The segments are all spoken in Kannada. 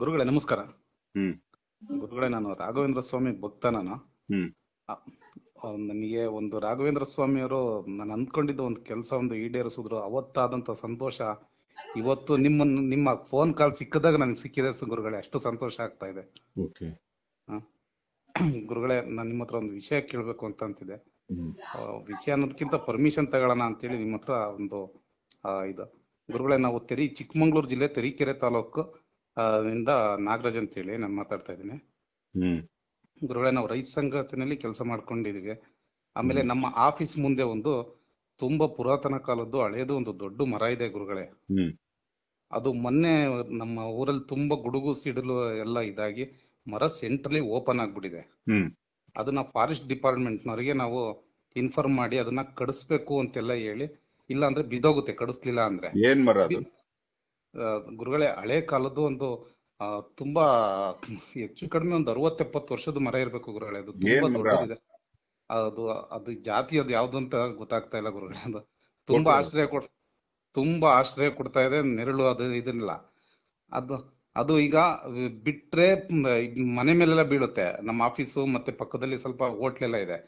ಗುರುಗಳೇ ನಮಸ್ಕಾರ ಹ್ಮ್ ಗುರುಗಳೇ ನಾನು ರಾಘವೇಂದ್ರ ಸ್ವಾಮಿ ಭಕ್ತ ನಾನು ಹ್ಮ್ ನನಗೆ ಒಂದು ರಾಘವೇಂದ್ರ ಸ್ವಾಮಿಯವರು ನಾನು ಅಂದ್ಕೊಂಡಿದ್ದ ಒಂದು ಕೆಲಸ ಒಂದು ಈಡೇರಿಸಿದ್ರು ಅವತ್ತಾದಂತ ಸಂತೋಷ ಇವತ್ತು ನಿಮ್ಮ ನಿಮ್ಮ ಫೋನ್ ಕಾಲ್ ಸಿಕ್ಕದಾಗ ನನಗೆ ಸಿಕ್ಕಿದೆ ಗುರುಗಳೇ ಅಷ್ಟು ಸಂತೋಷ ಆಗ್ತಾ ಇದೆ ಗುರುಗಳೇ ನಾನು ನಿಮ್ಮ ಹತ್ರ ಒಂದು ವಿಷಯ ಕೇಳಬೇಕು ಅಂತ ಅಂತಿದೆ ವಿಷಯ ಅನ್ನೋದಕ್ಕಿಂತ ಪರ್ಮಿಷನ್ ತಗೊಳ್ಳೋಣ ಅಂತೇಳಿ ನಿಮ್ಮ ಹತ್ರ ಒಂದು ಆ, ಇದು ಗುರುಗಳೇ ನಾವು ತೆರಿ ಚಿಕ್ಕಮಂಗ್ಳೂರು ಜಿಲ್ಲೆ ತರೀಕೆರೆ ತಾಲೂಕು ಇಂದ ನಾಗರಾಜ್ ಅಂತ ಹೇಳಿ ನಾನು ಮಾತಾಡ್ತಾ ಇದ್ದೀನಿ ಗುರುಗಳೇ ನಾವು ರೈತ ಸಂಘಟನೆಯಲ್ಲಿ ಕೆಲಸ ಮಾಡ್ಕೊಂಡಿದೀವಿ ಆಮೇಲೆ ನಮ್ಮ ಆಫೀಸ್ ಮುಂದೆ ಒಂದು ತುಂಬಾ ಪುರಾತನ ಕಾಲದ್ದು ಹಳೆಯದು ಒಂದು ದೊಡ್ಡ ಮರ ಇದೆ ಗುರುಗಳೇ ಅದು ಮೊನ್ನೆ ನಮ್ಮ ಊರಲ್ಲಿ ತುಂಬಾ ಗುಡುಗು ಸಿಡಿಲು ಎಲ್ಲ ಇದಾಗಿ ಮರ ಸೆಂಟ್ರಲಿ ಓಪನ್ ಆಗ್ಬಿಟ್ಟಿದೆ ಅದನ್ನ ಫಾರೆಸ್ಟ್ ಡಿಪಾರ್ಟ್ಮೆಂಟ್ನವರಿಗೆ ನಾವು ಇನ್ಫಾರ್ಮ್ ಮಾಡಿ ಅದನ್ನ ಕಡಿಸ್ಬೇಕು ಅಂತೆಲ್ಲ ಹೇಳಿ ಇಲ್ಲ ಅಂದ್ರೆ ಬಿದೋಗುತ್ತೆ ಕಡಿಸ್ಲಿಲ್ಲ ಅಂದ್ರೆ ಮರ ಅದು ಗುರುಗಳೇ ಹಳೆ ಕಾಲದ್ದು ಒಂದು ತುಂಬಾ ಹೆಚ್ಚು ಕಡಿಮೆ ಒಂದು ಅರವತ್ತೆಪ್ಪತ್ತು ವರ್ಷದ ಮರ ಇರ್ಬೇಕು ಗುರುಗಳೇ ಅದು ತುಂಬಾ ದೊಡ್ಡದಿದೆ ಅದು ಅದು ಜಾತಿ ಅದು ಯಾವ್ದು ಅಂತ ಗೊತ್ತಾಗ್ತಾ ಇಲ್ಲ ಗುರುಗಳೇ ಅದು ತುಂಬಾ ಆಶ್ರಯ ಕೊಡ್ ತುಂಬಾ ಆಶ್ರಯ ಕೊಡ್ತಾ ಇದೆ ನೆರಳು ಅದು ಇದನ್ನೆಲ್ಲ ಅದು ಅದು ಈಗ ಬಿಟ್ರೆ ಮನೆ ಮೇಲೆಲ್ಲ ಬೀಳುತ್ತೆ ನಮ್ಮ ಆಫೀಸು ಮತ್ತೆ ಪಕ್ಕದಲ್ಲಿ ಸ್ವಲ್ಪ ಹೋಟ್ಲೆಲ್ಲ ಇದೆ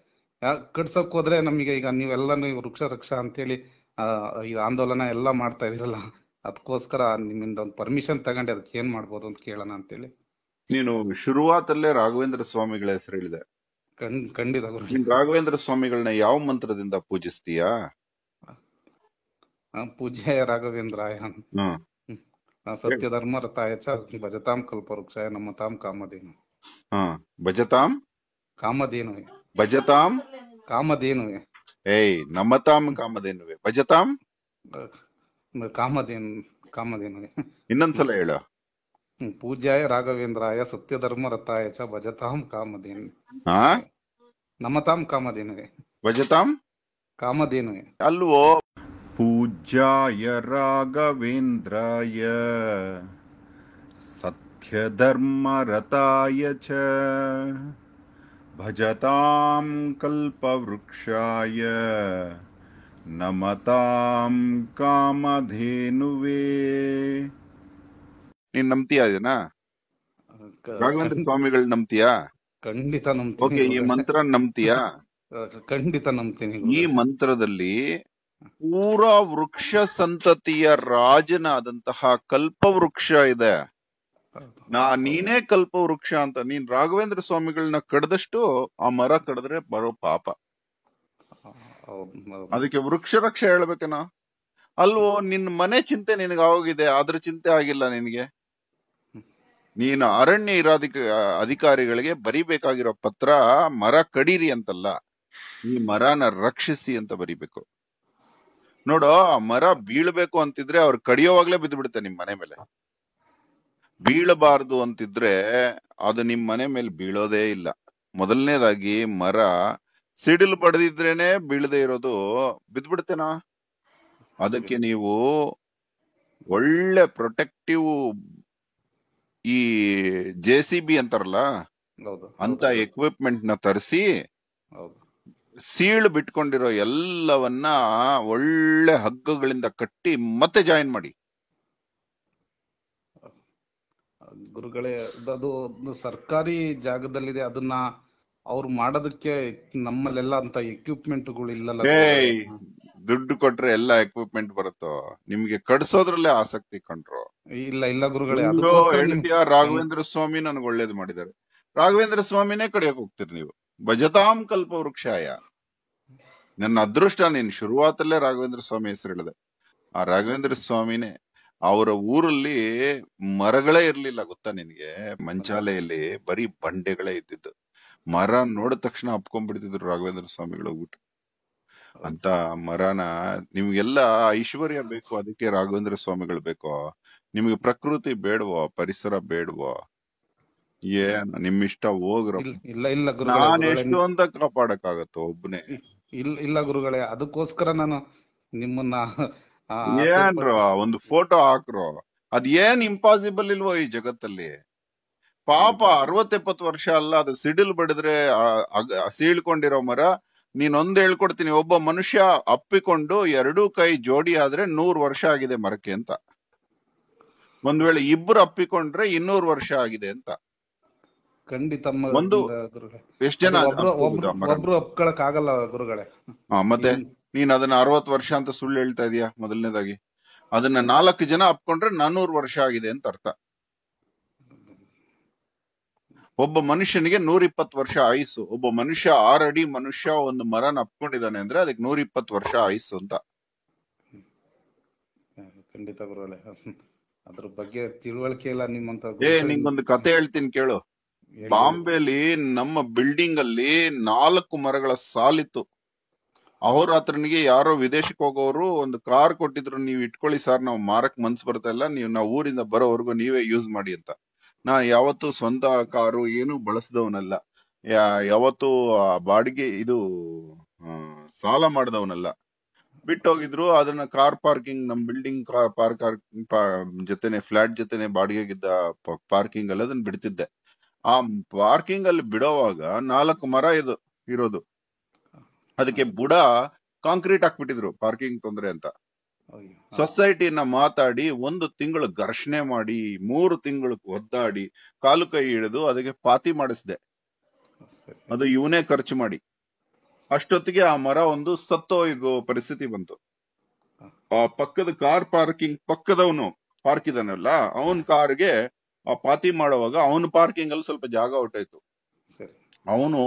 ಕಟ್ಸಕ್ ಹೋದ್ರೆ ನಮಗೆ ಈಗ ನೀವೆಲ್ಲಾನು ವೃಕ್ಷ ರಕ್ಷಾ ಅಂತೇಳಿ ಆಂದೋಲನ ಎಲ್ಲ ಮಾಡ್ತಾ ಇದೀರಲ್ಲ ಅದಕ್ಕೋಸ್ಕರ ನಿಮ್ಮಿಂದ ಒಂದು ಪರ್ಮಿಷನ್ ತಗೊಂಡೆ ಅದಕ್ಕೆ ಏನ್ ಮಾಡ್ಬೋದು ಅಂತ ಕೇಳೋಣ ಹೇಳಿ ನೀನು ಶುರುವಾತಲ್ಲೇ ರಾಘವೇಂದ್ರ ಸ್ವಾಮಿಗಳ ಹೆಸರು ಹೇಳಿದೆ ಖಂಡಿತ ರಾಘವೇಂದ್ರ ಸ್ವಾಮಿಗಳನ್ನ ಯಾವ ಮಂತ್ರದಿಂದ ಪೂಜಿಸ್ತೀಯಾ ಪೂಜ್ಯ ರಾಘವೇಂದ್ರಾಯ ಸತ್ಯ ಧರ್ಮ ಚ ಭಜತಾಂ ಕಲ್ಪವೃಕ್ಷಾಯ ನಮ್ಮ ತಾಂ ಕಾಮಧೇನು ಭಜತಾಂ ಕಾಮಧೇನು ಭಜತಾಂ ಕಾಮಧೇನುವೆ ಏಯ್ ನಮ್ಮ ತಾಂ ಕಾಮಧೇನುವೆ ಭಜತಾಂ ಕಾಮಧೇನು ಕಾಮಧೇನು ಇನ್ನೊಂದ್ಸಲ ಹೇಳು ಪೂಜ್ಯಾಯ ರಾಘವೇಂದ್ರಾಯ ಧರ್ಮ ರಥಾಯ ಚ ಭಜತಾಂ ಕಾಮಧೇನು ನಮತಾಂ ಕಾಮಧೇನು ಭಜತಾಂ ಕಾಮಧೇನು ಅಲ್ವೋ ಪೂಜ್ಯಾಯ ರಾಘವೇಂದ್ರಾಯ सत्यधर्मरताय ಚ ಭಜತಾಂ ಕಲ್ಪವೃಕ್ಷಾಯ ನಮತಾಂ ಕಾಮಧೇನುವೆ ನೀನ್ ನಂಬ್ತೀಯಾ ಇದನ್ನ ರಾಘವೇಂದ್ರ ಸ್ವಾಮಿಗಳು ನಂಬ್ತೀಯಾ ಖಂಡಿತ ನಂಬ್ತೀನಿ ಈ ಮಂತ್ರ ನಂಬ್ತೀಯಾ ಖಂಡಿತ ನಂಬ್ತೀನಿ ಈ ಮಂತ್ರದಲ್ಲಿ ಪೂರಾ ವೃಕ್ಷ ಸಂತತಿಯ ರಾಜನಾದಂತಹ ಕಲ್ಪವೃಕ್ಷ ಇದೆ ನಾ ನೀನೇ ಕಲ್ಪ ವೃಕ್ಷ ಅಂತ ನೀನ್ ರಾಘವೇಂದ್ರ ಸ್ವಾಮಿಗಳನ್ನ ಕಡ್ದಷ್ಟು ಆ ಮರ ಕಡದ್ರೆ ಬರೋ ಪಾಪ ಅದಕ್ಕೆ ವೃಕ್ಷ ರಕ್ಷೆ ಹೇಳ್ಬೇಕೇನೋ ಅಲ್ವೋ ನಿನ್ ಮನೆ ಚಿಂತೆ ನಿನಗೆ ಆಗೋಗಿದೆ ಅದ್ರ ಚಿಂತೆ ಆಗಿಲ್ಲ ನಿನಗೆ ನೀನು ಅರಣ್ಯ ಇರಾಧಿಕ ಅಧಿಕಾರಿಗಳಿಗೆ ಬರಿಬೇಕಾಗಿರೋ ಪತ್ರ ಮರ ಕಡೀರಿ ಅಂತಲ್ಲ ಈ ಮರನ ರಕ್ಷಿಸಿ ಅಂತ ಬರಿಬೇಕು ನೋಡು ಆ ಮರ ಬೀಳ್ಬೇಕು ಅಂತಿದ್ರೆ ಅವ್ರು ಕಡಿಯೋವಾಗ್ಲೇ ಬಿದ್ದು ಬಿಡುತ್ತೆ ನಿಮ್ ಮನೆ ಮೇಲೆ ಬೀಳಬಾರ್ದು ಅಂತಿದ್ರೆ ಅದು ನಿಮ್ ಮನೆ ಮೇಲೆ ಬೀಳೋದೇ ಇಲ್ಲ ಮೊದಲನೇದಾಗಿ ಮರ ಸಿಡಿಲ್ ಬಡದಿದ್ರೇನೆ ಬೀಳದೆ ಇರೋದು ಬಿದ್ಬಿಡ್ತೇನಾ ಅದಕ್ಕೆ ನೀವು ಒಳ್ಳೆ ಪ್ರೊಟೆಕ್ಟಿವ್ ಈ ಜೆ ಸಿ ಬಿ ಅಂತಾರಲ್ಲ ಅಂತ ಎಕ್ವಿಪ್ಮೆಂಟ್ ನ ತರಿಸಿ ಸೀಳ್ ಬಿಟ್ಕೊಂಡಿರೋ ಎಲ್ಲವನ್ನ ಒಳ್ಳೆ ಹಗ್ಗಗಳಿಂದ ಕಟ್ಟಿ ಮತ್ತೆ ಜಾಯಿನ್ ಮಾಡಿ ಗುರುಗಳೇ ಅದು ಸರ್ಕಾರಿ ಜಾಗದಲ್ಲಿದೆ ಅದನ್ನ ಅವ್ರು ಮಾಡೋದಕ್ಕೆ ನಮ್ಮಲ್ಲೆಲ್ಲ ಅಂತ ಎಕ್ವಿಪ್ಮೆಂಟ್ ಇಲ್ಲಲ್ಲ ದುಡ್ಡು ಕೊಟ್ರೆ ಎಲ್ಲ ಎಕ್ವಿಪ್ಮೆಂಟ್ ಬರುತ್ತೋ ನಿಮ್ಗೆ ಕಡ್ಸೋದ್ರಲ್ಲೇ ಆಸಕ್ತಿ ಕಂಡ್ರು ಇಲ್ಲ ಇಲ್ಲ ಗುರುಗಳೇ ರಾಘವೇಂದ್ರ ಸ್ವಾಮಿ ನನ್ಗೆ ಒಳ್ಳೇದು ಮಾಡಿದಾರೆ ರಾಘವೇಂದ್ರ ಸ್ವಾಮಿನೇ ಕಡಿಯಕ್ ಹೋಗ್ತೀರಿ ನೀವು ಭಜತಾಂ ಕಲ್ಪ ವೃಕ್ಷಾಯ ನನ್ನ ಅದೃಷ್ಟ ನೀನ್ ಶುರುವಾತಲ್ಲೇ ರಾಘವೇಂದ್ರ ಸ್ವಾಮಿ ಹೆಸರು ಹೇಳಿದೆ ಆ ರಾಘವೇಂದ್ರ ಸ್ವಾಮಿನೇ ಅವರ ಊರಲ್ಲಿ ಮರಗಳೇ ಇರ್ಲಿಲ್ಲ ಗೊತ್ತಾ ನಿನ್ಗೆ ಮಂಚಾಲೆಯಲ್ಲಿ ಬರೀ ಬಂಡೆಗಳೇ ಇದ್ದಿದ್ದು ಮರ ನೋಡಿದ ತಕ್ಷಣ ಅಪ್ಕೊಂಡ್ಬಿಡ್ತಿದ್ರು ರಾಘವೇಂದ್ರ ಸ್ವಾಮಿಗಳು ಹೋಗ್ಬಿಟ್ಟು ಅಂತ ಮರನ ನಿಮ್ಗೆಲ್ಲ ಐಶ್ವರ್ಯ ಬೇಕು ಅದಕ್ಕೆ ರಾಘವೇಂದ್ರ ಸ್ವಾಮಿಗಳು ಬೇಕೋ ನಿಮ್ಗೆ ಪ್ರಕೃತಿ ಬೇಡವೋ ಪರಿಸರ ಬೇಡವೋ ಏನ್ ಇಷ್ಟ ಹೋಗ್ರ ಇಲ್ಲ ಇಲ್ಲ ನಾನು ಎಷ್ಟು ಅಂತ ಕಾಪಾಡಕ್ ಆಗತ್ತೋ ಒಬ್ಬನೇ ಇಲ್ಲ ಇಲ್ಲ ಗುರುಗಳೇ ಅದಕ್ಕೋಸ್ಕರ ನಾನು ನಿಮ್ಮನ್ನ ಏನ್ರ ಒಂದು ಫೋಟೋ ಹಾಕ್ರೋ ಅದ್ ಏನ್ ಇಂಪಾಸಿಬಲ್ ಇಲ್ವೋ ಈ ಜಗತ್ತಲ್ಲಿ ಪಾಪ ಅರವತ್ತೆಪ್ಪತ್ತು ವರ್ಷ ಅಲ್ಲ ಅದು ಸಿಡಿಲ್ ಬಡಿದ್ರೆ ಸೀಳ್ಕೊಂಡಿರೋ ಮರ ನೀನೊಂದು ಹೇಳ್ಕೊಡ್ತೀನಿ ಒಬ್ಬ ಮನುಷ್ಯ ಅಪ್ಪಿಕೊಂಡು ಎರಡೂ ಕೈ ಜೋಡಿ ಆದ್ರೆ ನೂರ್ ವರ್ಷ ಆಗಿದೆ ಮರಕ್ಕೆ ಅಂತ ಒಂದ್ ವೇಳೆ ಇಬ್ರು ಅಪ್ಪಿಕೊಂಡ್ರೆ ಇನ್ನೂರು ವರ್ಷ ಆಗಿದೆ ಅಂತ ಖಂಡಿತ ಒಂದು ಎಷ್ಟ್ ಜನ ಗುರುಗಳೇ ಹಾ ಮತ್ತೆ ನೀನ್ ಅದನ್ನ ಅರವತ್ ವರ್ಷ ಅಂತ ಸುಳ್ಳು ಹೇಳ್ತಾ ಇದೀಯಾ ಮೊದಲನೇದಾಗಿ ಅದನ್ನ ನಾಲ್ಕು ಜನ ಅಪ್ಕೊಂಡ್ರೆ ನಾನೂರ್ ವರ್ಷ ಆಗಿದೆ ಅಂತ ಅರ್ಥ ಒಬ್ಬ ಮನುಷ್ಯನಿಗೆ ಇಪ್ಪತ್ತು ವರ್ಷ ಆಯುಸ್ಸು ಒಬ್ಬ ಮನುಷ್ಯ ಆರಡಿ ಮನುಷ್ಯ ಒಂದು ಮರನ ನಪ್ಕೊಂಡಿದ್ದಾನೆ ಅಂದ್ರೆ ಅದಕ್ಕೆ ಇಪ್ಪತ್ತು ವರ್ಷ ಆಯುಸ್ಸು ಅಂತ ಖಂಡಿತ ಗುರುಗಳೇ ಅದ್ರ ಬಗ್ಗೆ ತಿಳುವಳಿಕೆ ಇಲ್ಲ ನಿಮ್ಮಂತ ಏ ಕತೆ ಹೇಳ್ತೀನಿ ಕೇಳು ಬಾಂಬೆಲಿ ನಮ್ಮ ಬಿಲ್ಡಿಂಗ್ ಅಲ್ಲಿ ನಾಲ್ಕು ಮರಗಳ ಸಾಲಿತ್ತು ಅಹೋರಾತ್ರನಿಗೆ ಯಾರೋ ವಿದೇಶಕ್ಕೆ ಹೋಗೋರು ಒಂದು ಕಾರ್ ಕೊಟ್ಟಿದ್ರು ನೀವ್ ಇಟ್ಕೊಳ್ಳಿ ಸರ್ ನಾವು ಮಾರಕ್ ಮನ್ಸು ಬರ್ತಾ ಇಲ್ಲ ನೀವ್ ನಾವ್ ಊರಿಂದ ಬರೋವರೆಗೂ ನೀವೇ ಯೂಸ್ ಮಾಡಿ ಅಂತ ನಾ ಯಾವತ್ತು ಸ್ವಂತ ಕಾರು ಏನು ಬಳಸಿದವನಲ್ಲ ಯಾವತ್ತು ಬಾಡಿಗೆ ಇದು ಸಾಲ ಮಾಡಿದವನಲ್ಲ ಹೋಗಿದ್ರು ಅದನ್ನ ಕಾರ್ ಪಾರ್ಕಿಂಗ್ ನಮ್ ಬಿಲ್ಡಿಂಗ್ ಕಾರ್ ಪಾರ್ಕ್ ಜೊತೆನೆ ಫ್ಲಾಟ್ ಜೊತೆನೆ ಬಾಡಿಗೆಗಿದ್ದ ಪಾರ್ಕಿಂಗ್ ಅಲ್ಲಿ ಅದನ್ನ ಬಿಡ್ತಿದ್ದೆ ಆ ಪಾರ್ಕಿಂಗ್ ಅಲ್ಲಿ ಬಿಡೋವಾಗ ನಾಲ್ಕು ಮರ ಇದು ಇರೋದು ಅದಕ್ಕೆ ಬುಡ ಕಾಂಕ್ರೀಟ್ ಹಾಕ್ಬಿಟ್ಟಿದ್ರು ಪಾರ್ಕಿಂಗ್ ತೊಂದರೆ ಅಂತ ಸೊಸೈಟಿನ ಮಾತಾಡಿ ಒಂದು ತಿಂಗಳು ಘರ್ಷಣೆ ಮಾಡಿ ಮೂರು ತಿಂಗಳು ಒದ್ದಾಡಿ ಕಾಲು ಕೈ ಹಿಡಿದು ಅದಕ್ಕೆ ಪಾತಿ ಮಾಡಿಸಿದೆ ಅದು ಇವನೇ ಖರ್ಚು ಮಾಡಿ ಅಷ್ಟೊತ್ತಿಗೆ ಆ ಮರ ಒಂದು ಸತ್ತೋಗೋ ಪರಿಸ್ಥಿತಿ ಬಂತು ಆ ಪಕ್ಕದ ಕಾರ್ ಪಾರ್ಕಿಂಗ್ ಪಕ್ಕದವನು ಪಾರ್ಕ್ ಇದಾನಲ್ಲ ಅವನ್ ಕಾರ್ಗೆ ಆ ಪಾತಿ ಮಾಡುವಾಗ ಅವನ ಪಾರ್ಕಿಂಗ್ ಅಲ್ಲಿ ಸ್ವಲ್ಪ ಜಾಗ ಹೊಟ್ಟಾಯ್ತು ಅವನು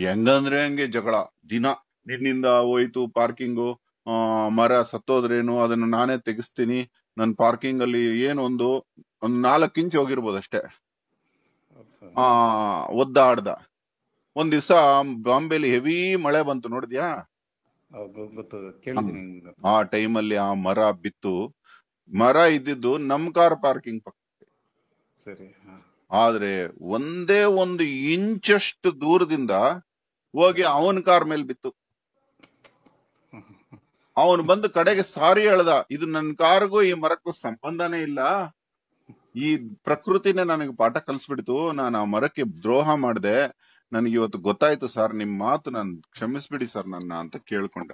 ಹೆಂಗಂದ್ರೆ ಹೆಂಗೆ ಜಗಳ ದಿನ ನಿನ್ನಿಂದ ಹೋಯ್ತು ಪಾರ್ಕಿಂಗು ಮರ ಸತ್ತೋದ್ರೇನು ಅದನ್ನು ನಾನೇ ತೆಗಿಸ್ತೀನಿ ನನ್ನ ಪಾರ್ಕಿಂಗ್ ಅಲ್ಲಿ ಒಂದು ಒಂದು ನಾಲ್ಕು ಇಂಚ್ ಹೋಗಿರ್ಬೋದು ಅಷ್ಟೇ ಆ ಒದ್ದಾಡ್ದ ಒಂದ್ ದಿವಸ ಬಾಂಬೆಲಿ ಹೆವಿ ಮಳೆ ಬಂತು ನೋಡಿದ್ಯಾ ಆ ಟೈಮ್ ಅಲ್ಲಿ ಆ ಮರ ಬಿತ್ತು ಮರ ಇದ್ದಿದ್ದು ನಮ್ ಕಾರ್ ಪಾರ್ಕಿಂಗ್ ಪಕ್ಕ ಆದ್ರೆ ಒಂದೇ ಒಂದು ಇಂಚಷ್ಟು ದೂರದಿಂದ ಹೋಗಿ ಅವನ್ ಕಾರ್ ಮೇಲೆ ಬಿತ್ತು ಅವನು ಬಂದು ಕಡೆಗೆ ಸಾರಿ ಹೇಳ್ದ ಇದು ನನ್ ಕಾರ್ಗೂ ಈ ಮರಕ್ಕೂ ಸಂಬಂಧನೇ ಇಲ್ಲ ಈ ಪ್ರಕೃತಿನೇ ನನಗೆ ಪಾಠ ಕಲ್ಸ್ಬಿಡ್ತು ನಾನು ಆ ಮರಕ್ಕೆ ದ್ರೋಹ ಮಾಡಿದೆ ನನಗೆ ಇವತ್ತು ಗೊತ್ತಾಯ್ತು ಸರ್ ನಿಮ್ ಮಾತು ನಾನು ಕ್ಷಮಿಸ್ಬಿಡಿ ಸರ್ ನನ್ನ ಅಂತ ಕೇಳ್ಕೊಂಡ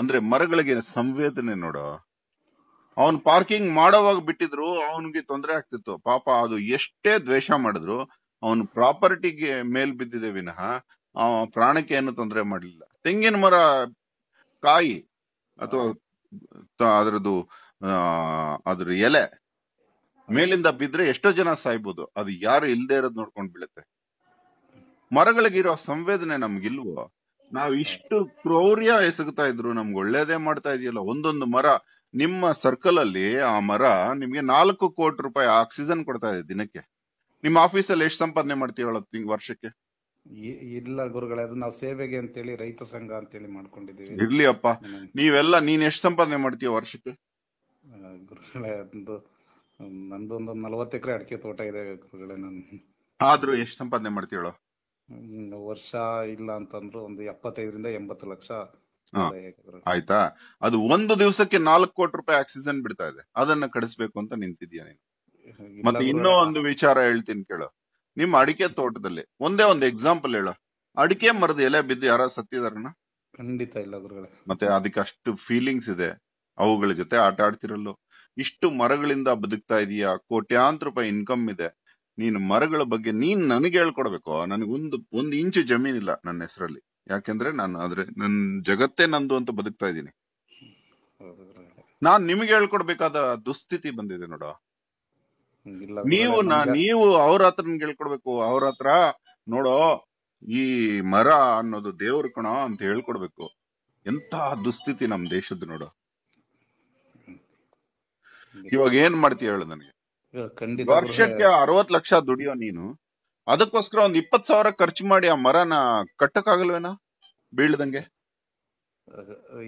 ಅಂದ್ರೆ ಮರಗಳಿಗೆ ಸಂವೇದನೆ ನೋಡು ಅವನ್ ಪಾರ್ಕಿಂಗ್ ಮಾಡೋವಾಗ ಬಿಟ್ಟಿದ್ರು ಅವನಿಗೆ ತೊಂದರೆ ಆಗ್ತಿತ್ತು ಪಾಪ ಅದು ಎಷ್ಟೇ ದ್ವೇಷ ಮಾಡಿದ್ರು ಅವನು ಪ್ರಾಪರ್ಟಿಗೆ ಮೇಲ್ ಬಿದ್ದಿದೆ ವಿನಃ ಪ್ರಾಣಕ್ಕೆ ಏನು ತೊಂದರೆ ಮಾಡಲಿಲ್ಲ ತೆಂಗಿನ ಮರ ಕಾಯಿ ಅಥವಾ ಅದರದ್ದು ಅದ್ರ ಎಲೆ ಮೇಲಿಂದ ಬಿದ್ರೆ ಎಷ್ಟೋ ಜನ ಸಾಯ್ಬೋದು ಅದು ಯಾರು ಇಲ್ದೇ ಇರೋದು ನೋಡ್ಕೊಂಡ್ ಬಿಡುತ್ತೆ ಮರಗಳಿಗಿರೋ ಸಂವೇದನೆ ನಮ್ಗಿಲ್ವೋ ನಾವ್ ಇಷ್ಟು ಕ್ರೌರ್ಯ ಎಸಗುತ್ತಾ ಇದ್ರು ನಮ್ಗೆ ಒಳ್ಳೇದೇ ಮಾಡ್ತಾ ಇದೆಯಲ್ಲ ಒಂದೊಂದು ಮರ ನಿಮ್ಮ ಸರ್ಕಲ್ ಅಲ್ಲಿ ಆ ಮರ ನಿಮ್ಗೆ ನಾಲ್ಕು ಕೋಟಿ ರೂಪಾಯಿ ಆಕ್ಸಿಜನ್ ಕೊಡ್ತಾ ಇದೆ ದಿನಕ್ಕೆ ನಿಮ್ಮ ಆಫೀಸಲ್ಲಿ ಎಷ್ಟು ಸಂಪಾದನೆ ಮಾಡ್ತೀವಳ ತಿಂಗ್ ವರ್ಷಕ್ಕೆ ಇಲ್ಲ ಗುರುಗಳೇ ಅದು ನಾವು ಸೇವೆಗೆ ಅಂತೇಳಿ ರೈತ ಸಂಘ ಅಂತೇಳಿ ಮಾಡ್ಕೊಂಡಿದ್ದೀವಿ ಇರ್ಲಿ ಅಪ್ಪ ನೀವೆಲ್ಲ ನೀನ್ ಎಷ್ಟು ಸಂಪಾದನೆ ಮಾಡ್ತೀಯ ವರ್ಷಕ್ಕೆ ಗುರುಗಳೇ ಒಂದು ನಂದು ಒಂದು ನಲ್ವತ್ತು ಎಕರೆ ಅಡಿಕೆ ತೋಟ ಇದೆ ಗುರುಗಳೇ ನಾನು ಆದ್ರೂ ಎಷ್ಟು ಸಂಪಾದನೆ ಮಾಡ್ತೀಯೋ ವರ್ಷ ಇಲ್ಲ ಅಂತಂದ್ರು ಒಂದು ಎಪ್ಪತ್ತೈದರಿಂದ ಎಂಬತ್ತು ಲಕ್ಷ ಆಯ್ತಾ ಅದು ಒಂದು ದಿವಸಕ್ಕೆ ನಾಲ್ಕು ಕೋಟಿ ರೂಪಾಯಿ ಆಕ್ಸಿಜನ್ ಬಿಡ್ತಾ ಇದೆ ಅದನ್ನ ಕಡಿಸ್ಬೇಕು ಅಂತ ನಿಂತಿದ್ಯಾ ನೀನು ಮತ್ತೆ ಇನ್ನೂ ಒಂದು ವಿಚಾರ ಹೇಳ್ತೀನಿ ಕೇಳು ನಿಮ್ಮ ಅಡಿಕೆ ತೋಟದಲ್ಲಿ ಒಂದೇ ಒಂದು ಎಕ್ಸಾಂಪಲ್ ಹೇಳ ಅಡಿಕೆ ಮರದ ಎಲೆ ಬಿದ್ದು ಯಾರ ಸತ್ತಿದಾರಣ್ಣ ಖಂಡಿತ ಇಲ್ಲ ಗುರುಗಳೇ ಮತ್ತೆ ಅದಕ್ಕೆ ಅಷ್ಟು ಫೀಲಿಂಗ್ಸ್ ಇದೆ ಅವುಗಳ ಜೊತೆ ಆಟ ಆಡ್ತಿರಲ್ಲೋ ಇಷ್ಟು ಮರಗಳಿಂದ ಬದುಕ್ತಾ ಇದೀಯಾ ಕೋಟ್ಯಾಂತರ ರೂಪಾಯಿ ಇನ್ಕಮ್ ಇದೆ ನೀನು ಮರಗಳ ಬಗ್ಗೆ ನೀನ್ ನನಗೆ ಹೇಳ್ಕೊಡ್ಬೇಕು ನನಗೆ ಒಂದು ಇಂಚು ಇಲ್ಲ ನನ್ನ ಹೆಸರಲ್ಲಿ ಯಾಕೆಂದ್ರೆ ನಾನು ಆದ್ರೆ ನನ್ ಜಗತ್ತೇ ನಂದು ಅಂತ ಬದುಕ್ತಾ ಇದ್ದೀನಿ ನಾನ್ ನಿಮ್ಗೆ ಹೇಳ್ಕೊಡ್ಬೇಕಾದ ದುಸ್ಥಿತಿ ಬಂದಿದೆ ನೋಡೋ ನೀವು ನೀವು ಅವ್ರ ಹತ್ರ ಹೇಳ್ಕೊಡ್ಬೇಕು ಅವ್ರ ಹತ್ರ ನೋಡೋ ಈ ಮರ ಅನ್ನೋದು ದೇವ್ರ ಕಣ ಅಂತ ಹೇಳ್ಕೊಡ್ಬೇಕು ಎಂತ ದುಸ್ಥಿತಿ ನಮ್ ದೇಶದ ನೋಡು ಇವಾಗ ಏನ್ ಮಾಡ್ತೀಯ ಹೇಳು ನನಗೆ ವರ್ಷಕ್ಕೆ ಅರವತ್ ಲಕ್ಷ ದುಡಿಯೋ ನೀನು ಅದಕ್ಕೋಸ್ಕರ ಒಂದ್ ಇಪ್ಪತ್ ಸಾವಿರ ಖರ್ಚು ಮಾಡಿ ಆ ಮರನ ಕಟ್ಟಕ್ಕಾಗಲ್ವೇನಾ ಬೀಳ್ದಂಗೆ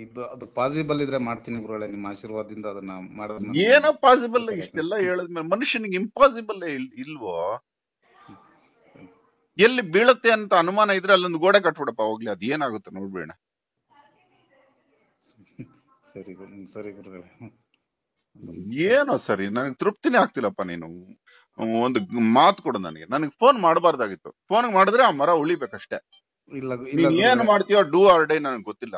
ಇದು ಅದು ಪಾಸಿಬಲ್ ಇದ್ರೆ ಮಾಡ್ತೀನಿ ಗುರುಗಳೇ ನಿಮ್ಮ ಆಶೀರ್ವಾದದಿಂದ ಅದನ್ನ ಮಾಡೋದು ಏನೋ ಪಾಸಿಬಲ್ ಇಷ್ಟೆಲ್ಲ ಹೇಳಿದ್ಮೇಲೆ ಮನುಷ್ಯನಿಗೆ ಇಂಪಾಸಿಬಲ್ ಇಲ್ವೋ ಎಲ್ಲಿ ಬೀಳುತ್ತೆ ಅಂತ ಅನುಮಾನ ಇದ್ರೆ ಅಲ್ಲೊಂದು ಗೋಡೆ ಕಟ್ಬಿಡಪ್ಪ ಹೋಗ್ಲಿ ಅದ್ ಏನಾಗುತ್ತೆ ನೋಡ್ಬೇಡ ಸರಿ ಸರಿ ಗುರುಗಳೇ ಏನೋ ಸರಿ ನನಗೆ ತೃಪ್ತಿನೇ ಆಗ್ತಿಲ್ಲಪ್ಪ ನೀನು ಒಂದು ಮಾತು ಕೊಡು ನನಗೆ ನನಗೆ ಫೋನ್ ಮಾಡಬಾರ್ದಾಗಿತ್ತು ಫೋನ್ ಮಾಡಿದ್ರೆ ಆ ಮರ ಉಳಿಬೇಕಷ್ಟೇ ಏನ್ ಮಾಡ್ತೀಯೋ ಡೂ ಆರ್ ಡೇ ನನಗೆ ಗೊತ್ತಿಲ್ಲ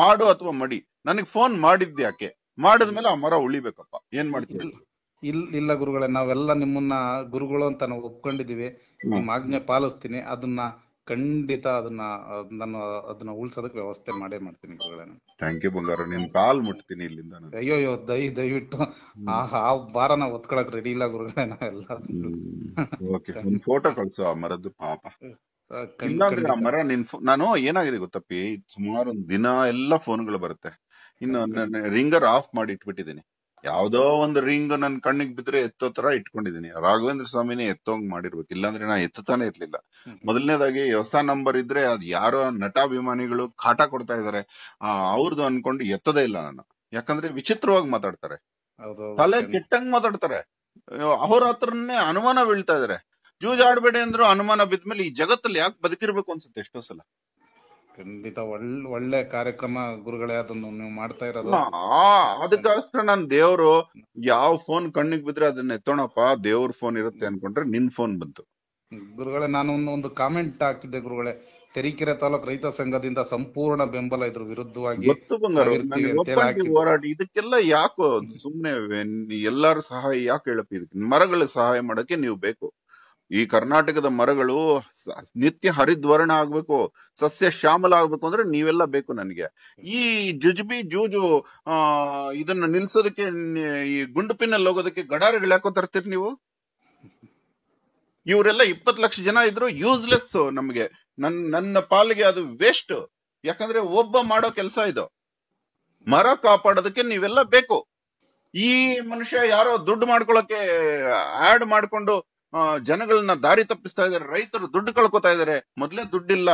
ಮಾಡು ಅಥವಾ ಮಡಿ ನನಗೆ ಫೋನ್ ಮಾಡಿದ್ ಯಾಕೆ ಮಾಡಿದ್ಮೇಲೆ ಆ ಮರ ಉಳಿಬೇಕಪ್ಪ ಏನ್ ಮಾಡ್ತೀವಿ ಇಲ್ಲ ಇಲ್ಲ ಗುರುಗಳೇ ನಾವೆಲ್ಲ ನಿಮ್ಮನ್ನ ಗುರುಗಳು ಅಂತ ನಾವು ಒಪ್ಕೊಂಡಿದೀವಿ ನಿಮ್ಮ ಆಜ್ಞೆ ಪಾಲಿಸ್ತೀನಿ ಅದನ್ನ ಖಂಡಿತ ಅದನ್ನ ನಾನು ಅದನ್ನ ಉಳ್ಸೋದಕ್ಕೆ ವ್ಯವಸ್ಥೆ ಮಾಡೇ ಮಾಡ್ತೀನಿ ಗುರುಗಳೇ ಥ್ಯಾಂಕ್ ಯು ಬಂಗಾರ ನಿನ್ ಕಾಲ್ ಮುಟ್ತೀನಿ ಇಲ್ಲಿಂದ ಅಯ್ಯೋ ಅಯ್ಯೋ ದಯ ದಯವಿಟ್ಟು ಆ ಆ ಭಾರ ನಾವು ಒತ್ಕೊಳಕ್ ರೆಡಿ ಇಲ್ಲ ಗುರುಗಳೇ ನಾವೆಲ್ಲ ಓಕೆ ಫೋಟೋ ಕಳ್ಸು ಆ ಮರದ್ದು ಪಾಪ ಇಲ್ಲಾಂದ್ರೆ ಆ ಮರ ನಿನ್ ನಾನು ಏನಾಗಿದೆ ಗೊತ್ತಪ್ಪಿ ಸುಮಾರು ಒಂದ್ ದಿನ ಎಲ್ಲ ಫೋನ್ಗಳು ಬರುತ್ತೆ ಇನ್ನು ರಿಂಗರ್ ಆಫ್ ಮಾಡಿ ಇಟ್ಬಿಟ್ಟಿದ್ದೀನಿ ಯಾವ್ದೋ ಒಂದು ರಿಂಗ್ ನನ್ ಕಣ್ಣಿಗೆ ಬಿದ್ರೆ ಎತ್ತೋ ತರ ಇಟ್ಕೊಂಡಿದೀನಿ ರಾಘವೇಂದ್ರ ಸ್ವಾಮಿನೇ ಎತ್ತೋಂಗ್ ಮಾಡಿರ್ಬೇಕು ಇಲ್ಲಾಂದ್ರೆ ನಾ ಎತ್ತಾನೆ ಇರ್ಲಿಲ್ಲ ಮೊದಲನೇದಾಗಿ ಹೊಸ ನಂಬರ್ ಇದ್ರೆ ಅದ್ ಯಾರೋ ನಟಾಭಿಮಾನಿಗಳು ಕಾಟ ಕೊಡ್ತಾ ಇದಾರೆ ಆ ಅವ್ರದ್ದು ಅನ್ಕೊಂಡು ಎತ್ತದೇ ಇಲ್ಲ ನಾನು ಯಾಕಂದ್ರೆ ವಿಚಿತ್ರವಾಗಿ ಮಾತಾಡ್ತಾರೆ ತಲೆ ಕೆಟ್ಟಂಗ್ ಮಾತಾಡ್ತಾರೆ ಅವ್ರ ಹತ್ರನೇ ಅನುಮಾನ ಬೀಳ್ತಾ ಇದಾರೆ ಜೂಜಾಡ್ಬೇಡಿ ಅಂದ್ರು ಅನುಮಾನ ಬಿದ್ಮೇಲೆ ಈ ಜಗತ್ತಲ್ಲಿ ಯಾಕೆ ಬದುಕಿರ್ಬೇಕು ಅನ್ಸುತ್ತೆ ಎಷ್ಟೋ ಸಲ ಖಂಡಿತ ಒಳ್ಳೆ ಒಳ್ಳೆ ಕಾರ್ಯಕ್ರಮ ಗುರುಗಳೇ ಅದನ್ನು ನೀವು ಮಾಡ್ತಾ ಇರೋದು ಅದಕ್ಕೋಸ್ಕರ ನಾನು ದೇವ್ರು ಯಾವ ಫೋನ್ ಕಣ್ಣಿಗೆ ಬಿದ್ರೆ ಅದನ್ನ ಎತ್ತೋಣಪ್ಪ ದೇವ್ರ ಫೋನ್ ಇರುತ್ತೆ ಅನ್ಕೊಂಡ್ರೆ ನಿನ್ ಫೋನ್ ಬಂತು ಗುರುಗಳೇ ನಾನು ಒಂದು ಕಾಮೆಂಟ್ ಹಾಕಿದ್ದೆ ಗುರುಗಳೇ ತೆರೀಕೆರೆ ತಾಲೂಕ್ ರೈತ ಸಂಘದಿಂದ ಸಂಪೂರ್ಣ ಬೆಂಬಲ ಇದ್ರ ವಿರುದ್ಧವಾಗಿ ಹೋರಾಡಿ ಇದಕ್ಕೆಲ್ಲ ಯಾಕೋ ಸುಮ್ನೆ ಎಲ್ಲಾರು ಸಹಾಯ ಯಾಕೆ ಹೇಳಪ್ಪ ಇದಕ್ಕೆ ಮರಗಳಿಗೆ ಸಹಾಯ ಮಾಡಕ್ಕೆ ನೀವು ಬೇಕು ಈ ಕರ್ನಾಟಕದ ಮರಗಳು ನಿತ್ಯ ಹರಿದ್ವರ್ಣ ಆಗ್ಬೇಕು ಸಸ್ಯ ಶ್ಯಾಮಲ ಆಗ್ಬೇಕು ಅಂದ್ರೆ ನೀವೆಲ್ಲ ಬೇಕು ನನಗೆ ಈ ಜುಜುಬಿ ಜೂಜು ಆ ಇದನ್ನ ನಿಲ್ಸೋದಕ್ಕೆ ಈ ಗುಂಡು ಹೋಗೋದಕ್ಕೆ ಗಡಾರಗಳು ಯಾಕೋ ತರ್ತೀರಿ ನೀವು ಇವರೆಲ್ಲ ಇಪ್ಪತ್ ಲಕ್ಷ ಜನ ಇದ್ರು ಯೂಸ್ಲೆಸ್ ನಮ್ಗೆ ನನ್ ನನ್ನ ಪಾಲಿಗೆ ಅದು ವೇಸ್ಟ್ ಯಾಕಂದ್ರೆ ಒಬ್ಬ ಮಾಡೋ ಕೆಲಸ ಇದು ಮರ ಕಾಪಾಡೋದಕ್ಕೆ ನೀವೆಲ್ಲ ಬೇಕು ಈ ಮನುಷ್ಯ ಯಾರೋ ದುಡ್ಡು ಮಾಡ್ಕೊಳಕ್ಕೆ ಆಡ್ ಮಾಡ್ಕೊಂಡು ಜನಗಳನ್ನ ದಾರಿ ತಪ್ಪಿಸ್ತಾ ಇದಾರೆ ರೈತರು ದುಡ್ಡು ಕಳ್ಕೊತಾ ಇದಾರೆ ಮೊದ್ಲೇ ದುಡ್ಡಿಲ್ಲ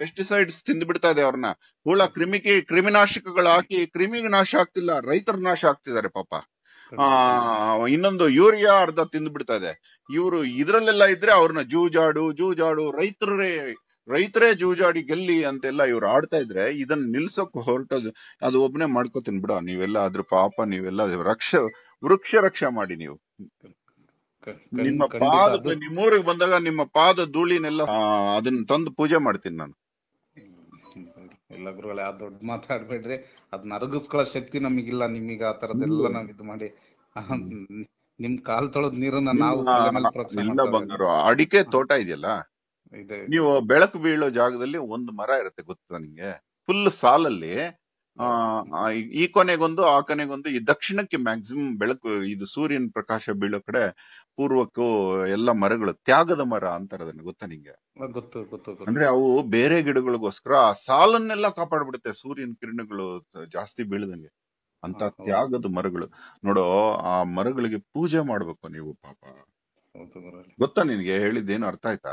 ಪೆಸ್ಟಿಸೈಡ್ಸ್ ತಿಂದು ಬಿಡ್ತಾ ಇದೆ ಅವ್ರನ್ನ ಹುಳ ಕ್ರಿಮಿಕಿ ಕ್ರಿಮಿನಾಶಕಗಳು ಹಾಕಿ ಕ್ರಿಮಿಗೆ ನಾಶ ಆಗ್ತಿಲ್ಲ ರೈತರ ನಾಶ ಆಗ್ತಿದ್ದಾರೆ ಪಾಪ ಆ ಇನ್ನೊಂದು ಯೂರಿಯಾ ಅರ್ಧ ತಿಂದು ಬಿಡ್ತಾ ಇದೆ ಇವರು ಇದ್ರಲ್ಲೆಲ್ಲ ಇದ್ರೆ ಅವ್ರನ್ನ ಜೂಜಾಡು ಜೂಜಾಡು ರೈತರೇ ರೈತರೇ ಜೂಜಾಡಿ ಗೆಲ್ಲಿ ಅಂತೆಲ್ಲ ಇವ್ರು ಆಡ್ತಾ ಇದ್ರೆ ಇದನ್ನ ನಿಲ್ಸಕ್ ಹೊರಟೋದು ಅದು ಒಬ್ಬನೇ ಮಾಡ್ಕೋತೀನಿ ಬಿಡ ನೀವೆಲ್ಲ ಅದ್ರ ಪಾಪ ನೀವೆಲ್ಲ ರಕ್ಷ ವೃಕ್ಷ ರಕ್ಷೆ ಮಾಡಿ ನೀವು ನಿಮ್ಮ ಪಾದ ನಿಮ್ಮೂರಿಗೆ ಬಂದಾಗ ನಿಮ್ಮ ಪಾದ ಧೂಳಿನೆಲ್ಲ ಅದನ್ನ ತಂದು ಪೂಜೆ ಮಾಡ್ತೀನಿ ನಾನು ಇಲ್ಲ ಗುರುಗಳೇ ಆ ದೊಡ್ಡ ಮಾತಾಡ್ಬೇಡ್ರಿ ಅದನ್ನ ಅರಗಿಸ್ಕೊಳ್ಳೋ ಶಕ್ತಿ ನಮಗಿಲ್ಲ ನಿಮಗೆ ಆ ತರದೆಲ್ಲ ನಾವ್ ಇದು ಮಾಡಿ ನಿಮ್ ಕಾಲ್ ತೊಳೆದ ನೀರನ್ನ ನಾವು ಬಂಗಾರ ಅಡಿಕೆ ತೋಟ ಇದೆಯಲ್ಲ ನೀವು ಬೆಳಕು ಬೀಳೋ ಜಾಗದಲ್ಲಿ ಒಂದು ಮರ ಇರುತ್ತೆ ಗೊತ್ತಾ ನಿಮ್ಗೆ ಫುಲ್ ಸಾಲಲ್ಲಿ ಈ ಕೊನೆಗೊಂದು ಆ ಕೊನೆಗೊಂದು ಈ ದಕ್ಷಿಣಕ್ಕೆ ಮ್ಯಾಕ್ಸಿಮಮ್ ಬೆಳಕು ಇದು ಸೂರ್ಯನ ಪ್ರಕಾಶ ಬೀಳೋ ಕಡೆ ಪೂರ್ವಕ್ಕೂ ಎಲ್ಲ ಮರಗಳು ತ್ಯಾಗದ ಮರ ಅಂತಾರೆ ಅದನ್ನ ಗೊತ್ತಾ ನಿಂಗೆ ಅಂದ್ರೆ ಅವು ಬೇರೆ ಗಿಡಗಳಿಗೋಸ್ಕರ ಆ ಸಾಲನ್ನೆಲ್ಲ ಕಾಪಾಡ್ಬಿಡುತ್ತೆ ಸೂರ್ಯನ ಕಿರಣಗಳು ಜಾಸ್ತಿ ಬೀಳದಂಗೆ ಅಂತ ತ್ಯಾಗದ ಮರಗಳು ನೋಡೋ ಆ ಮರಗಳಿಗೆ ಪೂಜೆ ಮಾಡ್ಬೇಕು ನೀವು ಪಾಪ ಗೊತ್ತಾ ನಿನ್ಗೆ ಹೇಳಿದ್ದೇನು ಅರ್ಥ ಆಯ್ತಾ